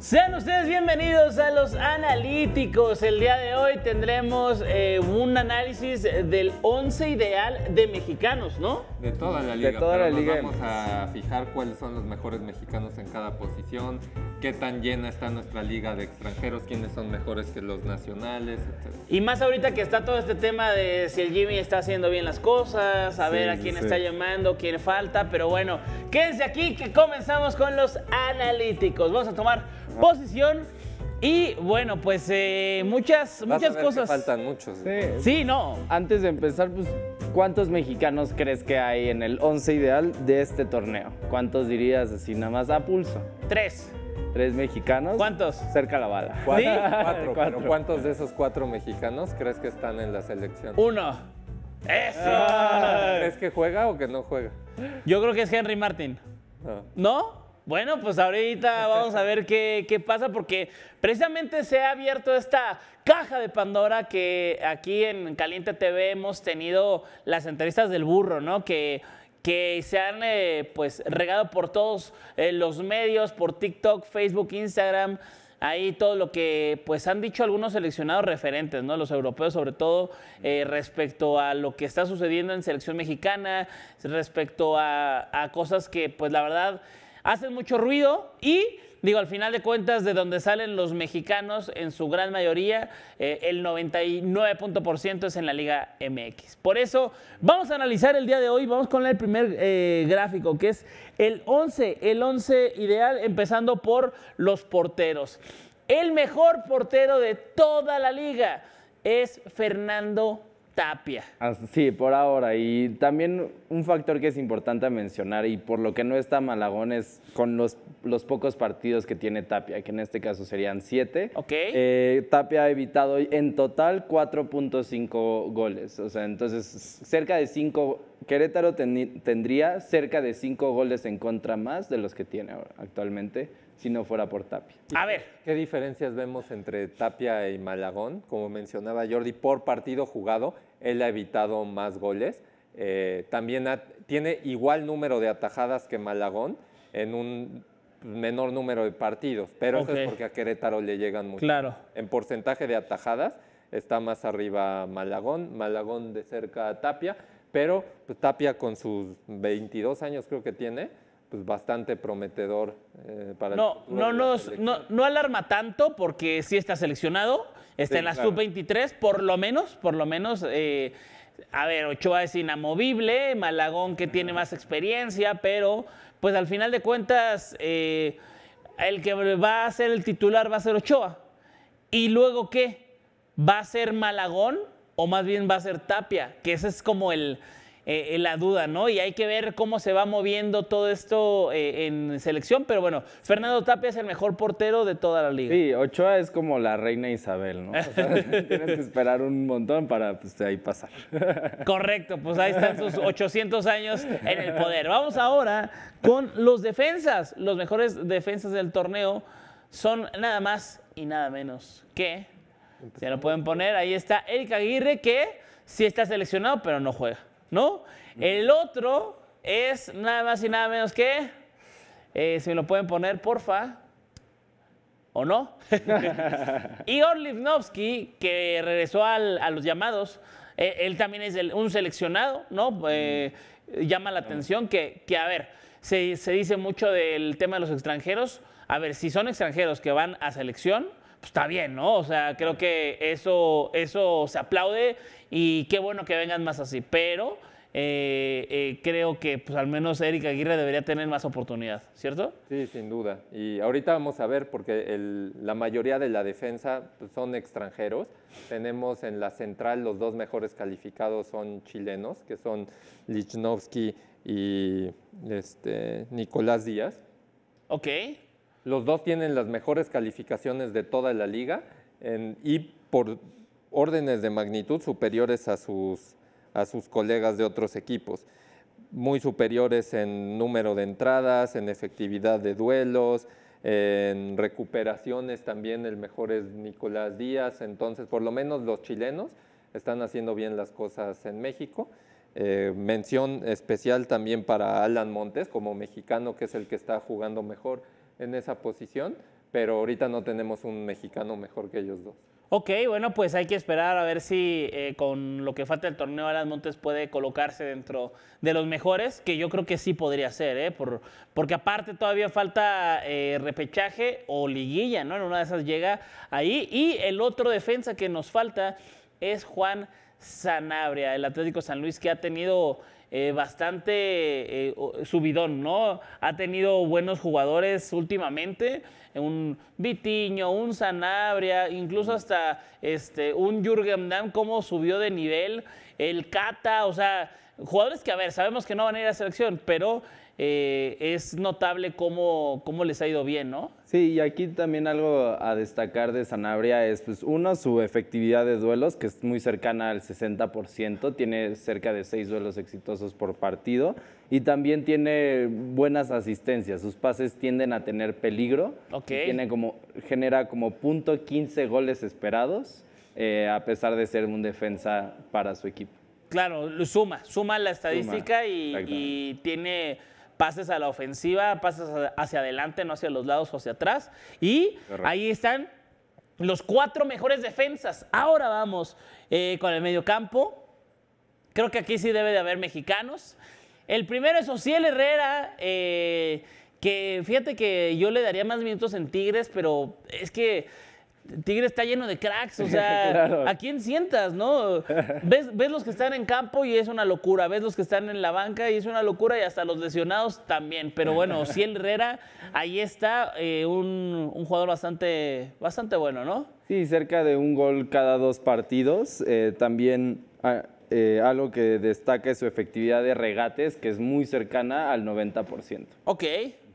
Sean ustedes bienvenidos a los analíticos. El día de hoy tendremos eh, un análisis del 11 ideal de mexicanos, ¿no? De toda la liga. Vamos a fijar cuáles son los mejores mexicanos en cada posición, qué tan llena está nuestra liga de extranjeros, quiénes son mejores que los nacionales, etc. Y más ahorita que está todo este tema de si el Jimmy está haciendo bien las cosas, a ver a quién está llamando, quién falta, pero bueno, quédense aquí que comenzamos con los analíticos. Vamos a tomar posición. Y bueno, pues eh, muchas, muchas cosas. faltan muchos. sí, no. Antes de empezar, pues ¿Cuántos mexicanos crees que hay en el 11 ideal de este torneo? ¿Cuántos dirías así nada más a pulso? Tres. ¿Tres mexicanos? ¿Cuántos? Cerca la bala. ¿cuántos de esos cuatro mexicanos crees que están en la selección? Uno. ¡Eso! Ah. ¿Crees que juega o que no juega? Yo creo que es Henry Martin. Ah. ¿No? Bueno, pues ahorita vamos a ver qué, pasa, porque precisamente se ha abierto esta caja de Pandora que aquí en Caliente TV hemos tenido las entrevistas del burro, ¿no? Que, que se han eh, pues regado por todos eh, los medios, por TikTok, Facebook, Instagram ahí todo lo que pues han dicho algunos seleccionados referentes, ¿no? Los europeos sobre todo eh, respecto a lo que está sucediendo en selección mexicana, respecto a, a cosas que pues la verdad hacen mucho ruido y digo, al final de cuentas, de donde salen los mexicanos, en su gran mayoría, eh, el 99.% es en la Liga MX. Por eso, vamos a analizar el día de hoy, vamos con el primer eh, gráfico, que es el 11, el 11 ideal, empezando por los porteros. El mejor portero de toda la liga es Fernando Tapia. Sí, por ahora. Y también un factor que es importante mencionar y por lo que no está Malagón es con los, los pocos partidos que tiene Tapia, que en este caso serían siete. Ok. Eh, tapia ha evitado en total 4.5 goles. O sea, entonces cerca de cinco... Querétaro tendría cerca de cinco goles en contra más de los que tiene actualmente si no fuera por Tapia. A ver. ¿Qué diferencias vemos entre Tapia y Malagón? Como mencionaba Jordi, por partido jugado él ha evitado más goles. Eh, también tiene igual número de atajadas que Malagón en un menor número de partidos, pero eso es porque a Querétaro le llegan mucho. Claro. En porcentaje de atajadas está más arriba Malagón, Malagón de cerca Tapia, pero pues, Tapia con sus 22 años creo que tiene, pues bastante prometedor eh, para no, el no, no, no, alarma tanto porque sí está seleccionado, está en la sub-23, por lo menos, por lo menos. Eh, a ver, Ochoa es inamovible, Malagón que tiene más experiencia, pero pues al final de cuentas eh, el que va a ser el titular va a ser Ochoa. ¿Y luego qué? ¿Va a ser Malagón o más bien va a ser Tapia? Que ese es como el, eh, la duda, ¿no? Y hay que ver cómo se va moviendo todo esto eh, en selección, pero bueno, Fernando Tapia es el mejor portero de toda la liga. Sí, Ochoa es como la reina Isabel, ¿no? O sea, tienes que esperar un montón para pues, ahí pasar. Correcto, pues ahí están sus 800 años en el poder. Vamos ahora con los defensas, los mejores defensas del torneo son nada más y nada menos que, se lo pueden poner, ahí está Erika Aguirre que sí está seleccionado pero no juega. ¿no? El otro es nada más y nada menos que, eh, si me lo pueden poner, porfa, ¿o no? Igor Livnovsky, que regresó a los llamados, eh, él también es un seleccionado, ¿no? Eh, llama la atención que, a ver, se dice mucho del tema de los extranjeros. A ver, si son extranjeros que van a selección, pues está bien, ¿no? O sea, creo que eso, eso se aplaude y qué bueno que vengan más así, pero eh, eh, creo que pues al menos Erika Aguirre debería tener más oportunidad, ¿cierto? Sí, sin duda. Y ahorita vamos a ver, porque la mayoría de la defensa pues, son extranjeros. Tenemos en la central los dos mejores calificados son chilenos, que son Lichnowsky y este, Nicolás Díaz. Ok. Los dos tienen las mejores calificaciones de toda la liga y por órdenes de magnitud superiores a sus, colegas de otros equipos. Muy superiores en número de entradas, en efectividad de duelos, en recuperaciones también el mejor es Nicolás Díaz. Entonces, por lo menos los chilenos están haciendo bien las cosas en México. Eh, mención especial también para Alan Montes como mexicano, que es el que está jugando mejor en esa posición, pero ahorita no tenemos un mexicano mejor que ellos dos. Ok, bueno, pues hay que esperar a ver si eh, con lo que falta el torneo las Montes puede colocarse dentro de los mejores, que yo creo que sí podría ser, ¿eh? Por, porque aparte todavía falta eh, repechaje o liguilla, ¿no? En una de esas llega ahí. Y el otro defensa que nos falta es Juan Sanabria, el Atlético San Luis que ha tenido eh, bastante eh, subidón, ¿no? Ha tenido buenos jugadores últimamente, un Vitiño, un Sanabria, incluso hasta este, un Jürgen Damm, cómo subió de nivel, el Cata, o sea, jugadores que, a ver, sabemos que no van a ir a selección, pero eh, es notable cómo, cómo, les ha ido bien, ¿no? Sí, y aquí también algo a destacar de Sanabria es, pues, uno, su efectividad de duelos, que es muy cercana al 60%, tiene cerca de seis duelos exitosos por partido, y también tiene buenas asistencias, sus pases tienden a tener peligro, tiene como, genera como punto 15 goles esperados, eh, a pesar de ser un defensa para su equipo. Claro, suma, suma la estadística y tiene pases a la ofensiva, pases hacia adelante, no hacia los lados o hacia atrás. Y ahí están los cuatro mejores defensas. Ahora vamos eh, con el campo. Creo que aquí sí debe de haber mexicanos. El primero es Ociel Herrera, eh, que fíjate que yo le daría más minutos en Tigres, pero es que Tigre está lleno de cracks, o sea, ¿a quién sientas, no? ¿Ves, los que están en campo y es una locura, ves los que están en la banca y es una locura y hasta los lesionados también. Pero bueno, Ociel Herrera, ahí está, eh, un, jugador bastante, bastante bueno, ¿no? Sí, cerca de un gol cada dos partidos. Eh, también... Ah, eh, algo que destaca es su efectividad de regates, que es muy cercana al 90%. Ok,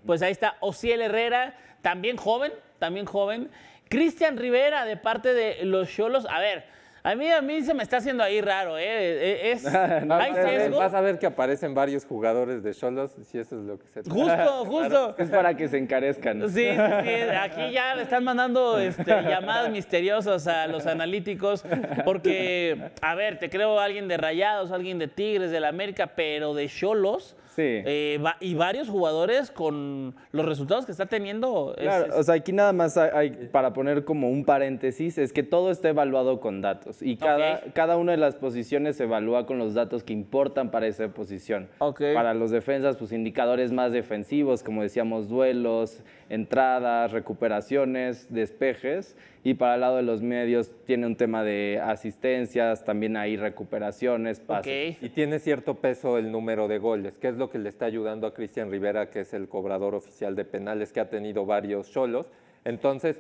pues ahí está Ociel Herrera, también joven, también joven. Cristian Rivera de parte de los Cholos. A ver, a mí, a mí se me está haciendo ahí raro, ¿eh? Es, vas, A ver, que aparecen varios jugadores de Cholos, si eso es lo que se trata. Justo, justo. Es para que se encarezcan. Sí, sí, Aquí ya le están mandando este, llamadas misteriosas a los analíticos, porque, a ver, te creo alguien de Rayados, alguien de Tigres, de la América, pero de Cholos. Sí. Eh, y varios jugadores con los resultados que está teniendo. claro, o sea, aquí nada más hay, para poner como un paréntesis, es que todo está evaluado con datos y cada, cada una de las posiciones se evalúa con los datos que importan para esa posición. ok Para los defensas, pues indicadores más defensivos, como decíamos, duelos, entradas, recuperaciones, despejes. Y para el lado de los medios tiene un tema de asistencias, también hay recuperaciones, pases. Y tiene cierto peso el número de goles, que es que le está ayudando a Cristian Rivera, que es el cobrador oficial de penales, que ha tenido varios solos. Entonces,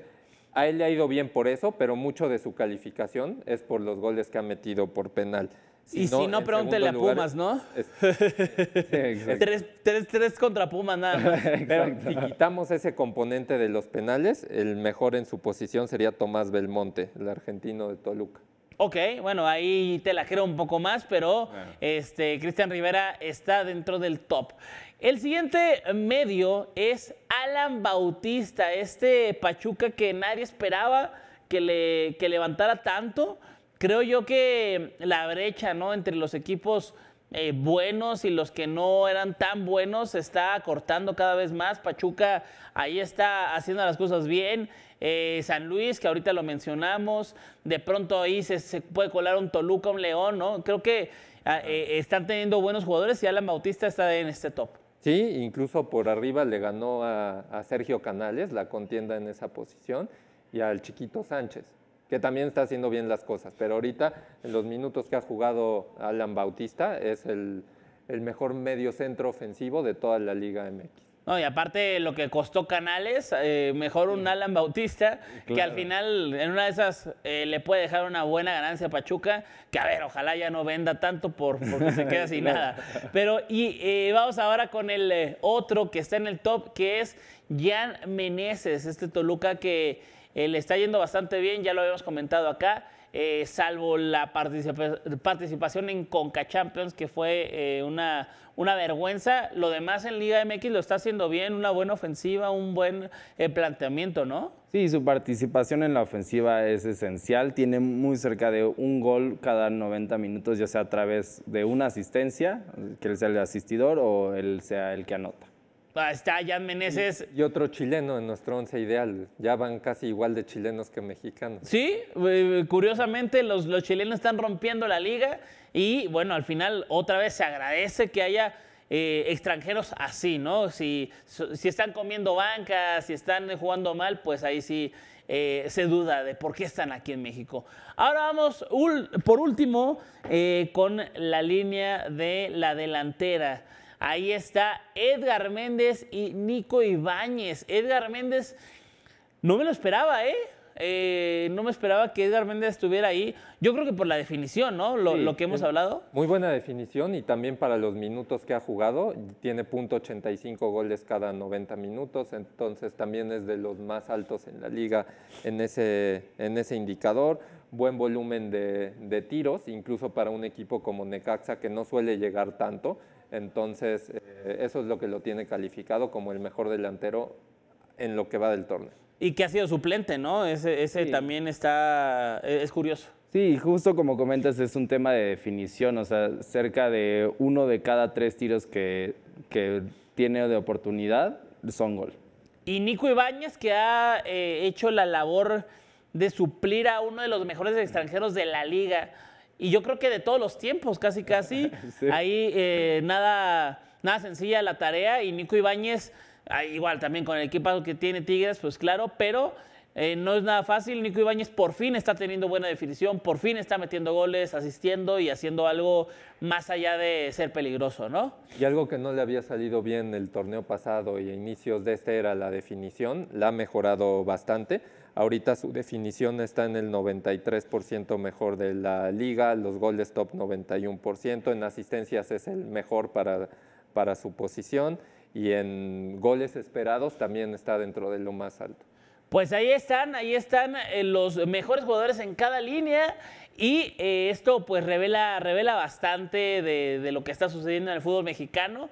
a él le ha ido bien por eso, pero mucho de su calificación es por los goles que ha metido por penal. y si no, pregúntele a Pumas, ¿no? tres, contra Pumas, nada si quitamos ese componente de los penales, el mejor en su posición sería Tomás Belmonte, el argentino de Toluca. Ok, bueno, ahí te la quiero un poco más, pero este, Cristian Rivera está dentro del top. El siguiente medio es Alan Bautista, este Pachuca que nadie esperaba que, le, que levantara tanto. Creo yo que la brecha ¿no? entre los equipos eh, buenos y los que no eran tan buenos se está cortando cada vez más. Pachuca ahí está haciendo las cosas bien. Eh, San Luis, que ahorita lo mencionamos, de pronto ahí se, puede colar un Toluca, un León, ¿no? Creo que ah, eh, están teniendo buenos jugadores y Alan Bautista está en este top. Sí, incluso por arriba le ganó a, Sergio Canales la contienda en esa posición y al chiquito Sánchez que también está haciendo bien las cosas, pero ahorita en los minutos que ha jugado Alan Bautista es el, el mejor medio centro ofensivo de toda la Liga MX. No, y aparte lo que costó Canales, eh, mejor un Alan Bautista, que al final en una de esas eh, le puede dejar una buena ganancia a Pachuca, que a ver, ojalá ya no venda tanto por, porque se queda sin nada. Pero y eh, vamos ahora con el otro que está en el top, que es Jan Meneses, este Toluca que eh, le está yendo bastante bien, ya lo habíamos comentado acá, eh, salvo la participación en CONCACHAMPIONS, que fue eh, una, una vergüenza. Lo demás en Liga MX lo está haciendo bien, una buena ofensiva, un buen planteamiento, ¿no? Sí, su participación en la ofensiva es esencial. Tiene muy cerca de un gol cada 90 minutos, ya sea a través de una asistencia, que él sea el asistidor o él sea el que anota. Está ya Meneses. Y, otro chileno en nuestro once ideal. Ya van casi igual de chilenos que mexicanos. Sí, eh, curiosamente los, chilenos están rompiendo la liga y bueno, al final otra vez se agradece que haya eh, extranjeros así, ¿no? Si, si están comiendo bancas, si están jugando mal, pues ahí sí eh, se duda de por qué están aquí en México. Ahora vamos por último con la línea de la delantera. Ahí está Edgar Méndez y Nico Ibáñez. Edgar Méndez, no me lo esperaba, ¿eh? ¿eh? no me esperaba que Edgar Méndez estuviera ahí. Yo creo que por la definición, ¿no? Lo, que hemos hablado. Muy buena definición y también para los minutos que ha jugado. Tiene .85 goles cada 90 minutos, entonces también es de los más altos en la liga en ese, en ese indicador. Buen volumen de, de tiros, incluso para un equipo como Necaxa que no suele llegar tanto. Entonces, eh, eso es lo que lo tiene calificado como el mejor delantero en lo que va del torneo. Y que ha sido suplente, ¿no? Ese, también está, e, es curioso. Sí, justo como comentas, es un tema de definición, o sea, cerca de uno de cada tres tiros que, que tiene de oportunidad son gol. Y Nico Ibáñez, que ha eh, hecho la labor de suplir a uno de los mejores extranjeros de la liga y yo creo que de todos los tiempos, casi casi. Ahí eh, nada, nada sencilla la tarea y Nico Ibáñez, igual también con el equipo que tiene Tigres, pues claro, pero eh, no es nada fácil. Nico Ibáñez por fin está teniendo buena definición, por fin está metiendo goles, asistiendo y haciendo algo más allá de ser peligroso, ¿no? Y algo que no le había salido bien el torneo pasado y inicios de este era la definición, la ha mejorado bastante Ahorita su definición está en el 93% mejor de la liga, los goles top 91%, en asistencias es el mejor para, para su posición y en goles esperados también está dentro de lo más alto. Pues ahí están, ahí están eh, los mejores jugadores en cada línea y eh, esto pues revela, revela bastante de, de lo que está sucediendo en el fútbol mexicano,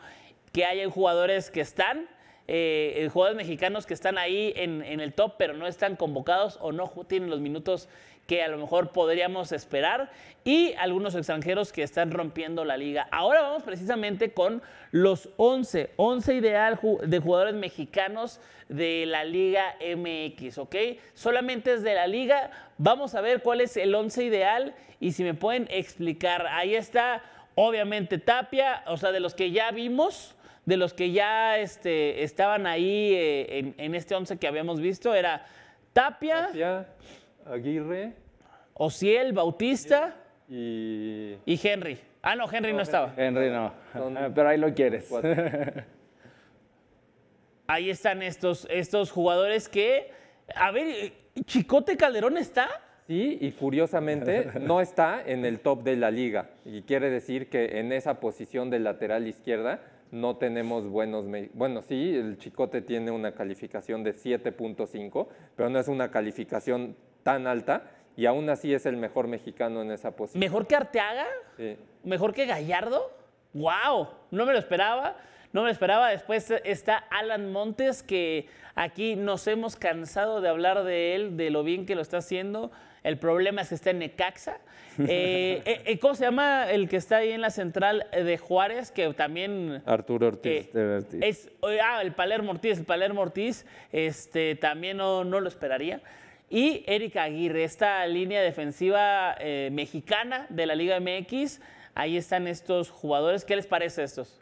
que hay jugadores que están eh, jugadores mexicanos que están ahí en, en, el top, pero no están convocados o no tienen los minutos que a lo mejor podríamos esperar, y algunos extranjeros que están rompiendo la liga. Ahora vamos precisamente con los 11, 11 ideal de jugadores mexicanos de la Liga MX, ¿ok? Solamente es de la liga, vamos a ver cuál es el 11 ideal y si me pueden explicar, ahí está obviamente Tapia, o sea, de los que ya vimos, de los que ya este, estaban ahí eh, en, este 11 que habíamos visto era Tapia, Aguirre, Osiel, Bautista y... Henry. Ah, no, Henry no, estaba. Henry no, pero ahí lo quieres. ahí están estos, estos jugadores que... A ver, ¿Chicote Calderón está? Sí, y curiosamente no está en el top de la liga. Y quiere decir que en esa posición de lateral izquierda no tenemos buenos... Bueno, sí, el Chicote tiene una calificación de 7.5, pero no es una calificación tan alta y aún así es el mejor mexicano en esa posición. ¿Mejor que Arteaga? ¿Mejor que Gallardo? ¡Wow! No me lo esperaba. No me lo esperaba. Después está Alan Montes, que aquí nos hemos cansado de hablar de él, de lo bien que lo está haciendo. El problema es que está en Necaxa. Eh, eh, eh, ¿Cómo se llama el que está ahí en la central de Juárez? Que también. Arturo Ortiz. ah, el Palermo Ortiz. El Palermo Ortiz este, también no, no lo esperaría. Y Erika Aguirre, esta línea defensiva mexicana de la Liga MX. Ahí están estos jugadores. ¿Qué les parece a estos?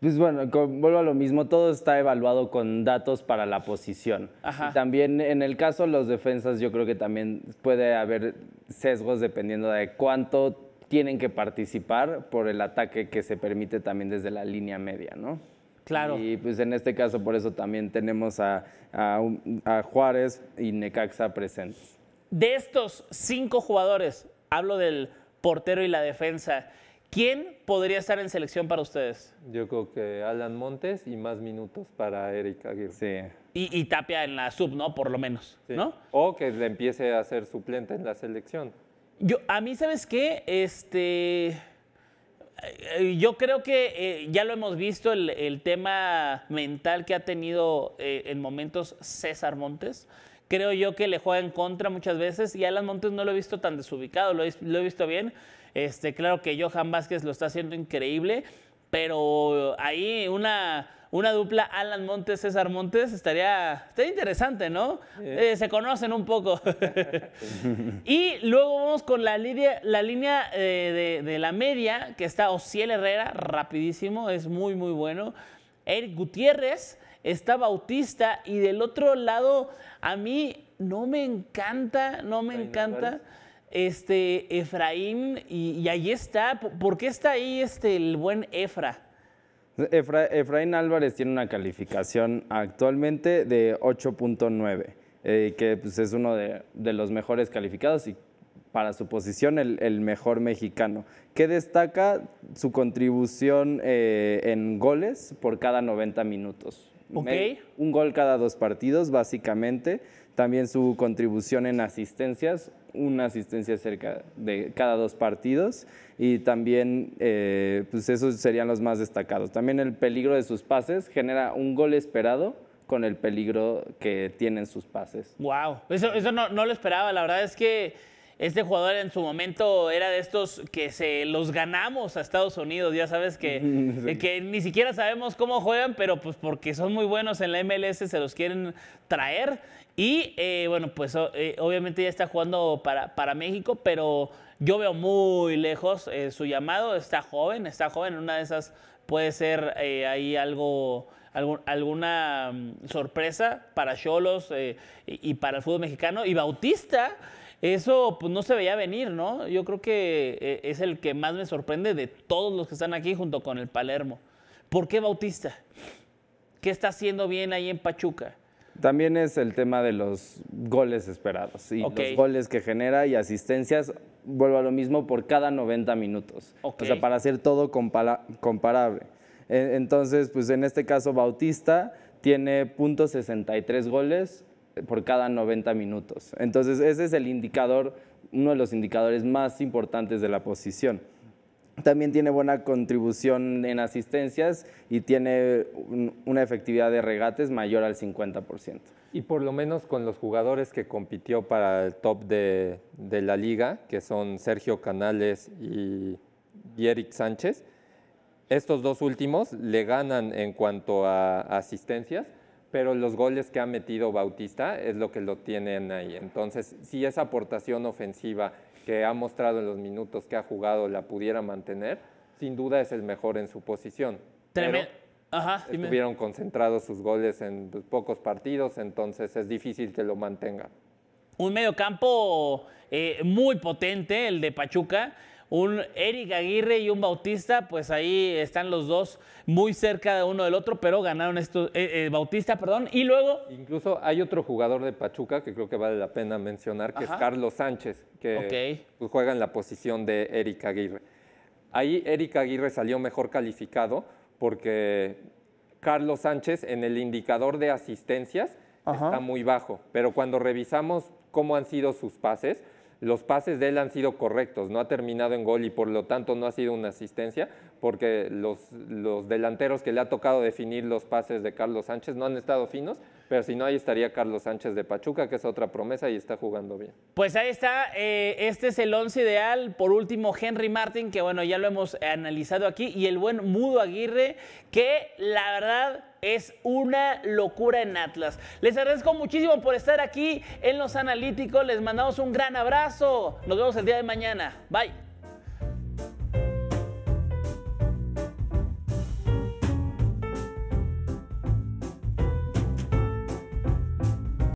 Pues bueno, vuelvo a lo mismo, todo está evaluado con datos para la posición. también en el caso de los defensas, yo creo que también puede haber sesgos dependiendo de cuánto tienen que participar por el ataque que se permite también desde la línea media, ¿no? Claro. Y pues en este caso por eso también tenemos a Juárez y Necaxa presentes. De estos cinco jugadores, hablo del portero y la defensa, ¿Quién podría estar en selección para ustedes? Yo creo que Alan Montes y más minutos para Eric Aguirre. Sí. Y, Tapia en la sub, ¿no? Por lo menos, ¿no? O que le empiece a ser suplente en la selección. Yo, a mí, ¿sabes qué? Este... Eh, yo creo que eh, ya lo hemos visto, el, tema mental que ha tenido eh, en momentos César Montes creo yo que le juega en contra muchas veces y Alan Montes no lo he visto tan desubicado, lo he, lo he, visto bien, este, claro que Johan Vázquez lo está haciendo increíble, pero ahí una, dupla Alan Montes, César Montes, estaría, estaría interesante, ¿no? Eh, se conocen un poco. y luego vamos con la, la línea eh, de, la media, que está Ociel Herrera, rapidísimo, es muy, muy bueno. Eric Gutiérrez, está Bautista, y del otro lado, a mí no me encanta, no me encanta este, Efraín, y, ahí está. ¿Por qué está ahí este, el buen Efra? Efraín Álvarez tiene una calificación actualmente de 8.9, eh, que pues, es uno de, los mejores calificados y para su posición el, mejor mexicano. ¿Qué destaca su contribución eh, en goles por cada 90 minutos? Un gol cada dos partidos, básicamente. También su contribución en asistencias, una asistencia cerca de cada dos partidos y también eh, pues esos serían los más destacados. También el peligro de sus pases genera un gol esperado con el peligro que tienen sus pases. ¡Wow! Eso, eso no, no lo esperaba, la verdad es que... Este jugador en su momento era de estos que se los ganamos a Estados Unidos, ya sabes que, eh, que ni siquiera sabemos cómo juegan, pero pues porque son muy buenos en la MLS se los quieren traer. Y eh, bueno, pues eh, obviamente ya está jugando para, para México, pero yo veo muy lejos su llamado. Está joven, está joven. Una de esas puede ser ahí algo, alguna mm, sorpresa para Cholos y para el fútbol mexicano. Y Bautista eso pues, no se veía venir, ¿no? Yo creo que eh, es el que más me sorprende de todos los que están aquí junto con el Palermo. ¿Por qué Bautista? ¿Qué está haciendo bien ahí en Pachuca? También es el tema de los goles esperados y los goles que genera y asistencias. Vuelvo a lo mismo por cada 90 minutos. O sea, para hacer todo comparable. E-, entonces, pues en este caso Bautista tiene .63 goles, por cada 90 minutos. Entonces, ese es el indicador, uno de los indicadores más importantes de la posición. También tiene buena contribución en asistencias y tiene una efectividad de regates mayor al 50%. Y por lo menos con los jugadores que compitió para el top de, la liga, que son Sergio Canales y, y Eric Sánchez, estos dos últimos le ganan en cuanto a asistencias, pero los goles que ha metido Bautista es lo que lo tienen ahí. Entonces, si esa aportación ofensiva que ha mostrado en los minutos que ha jugado la pudiera mantener, sin duda es el mejor en su posición. Tremendo. Ajá, estuvieron concentrados sus goles en pocos partidos, entonces es difícil que lo mantenga. Un mediocampo eh, muy potente, el de Pachuca un Eric Aguirre y un Bautista, pues ahí están los dos muy cerca de uno del otro, pero ganaron estos, eh, eh, Bautista, perdón, y luego... Incluso hay otro jugador de Pachuca que creo que vale la pena mencionar, que es Carlos Sánchez, que pues juega en la posición de Eric Aguirre. Ahí Eric Aguirre salió mejor calificado porque Carlos Sánchez en el indicador de asistencias está muy bajo, pero cuando revisamos cómo han sido sus pases, los pases de él han sido correctos, no ha terminado en gol y por lo tanto no ha sido una asistencia, porque los, los delanteros que le ha tocado definir los pases de Carlos Sánchez no han estado finos, pero si no, ahí estaría Carlos Sánchez de Pachuca, que es otra promesa y está jugando bien. Pues ahí está, eh, este es el once ideal. Por último, Henry Martin, que bueno, ya lo hemos analizado aquí, y el buen Mudo Aguirre, que la verdad es una locura en Atlas. Les agradezco muchísimo por estar aquí en Los Analíticos. Les mandamos un gran abrazo. Nos vemos el día de mañana. Bye.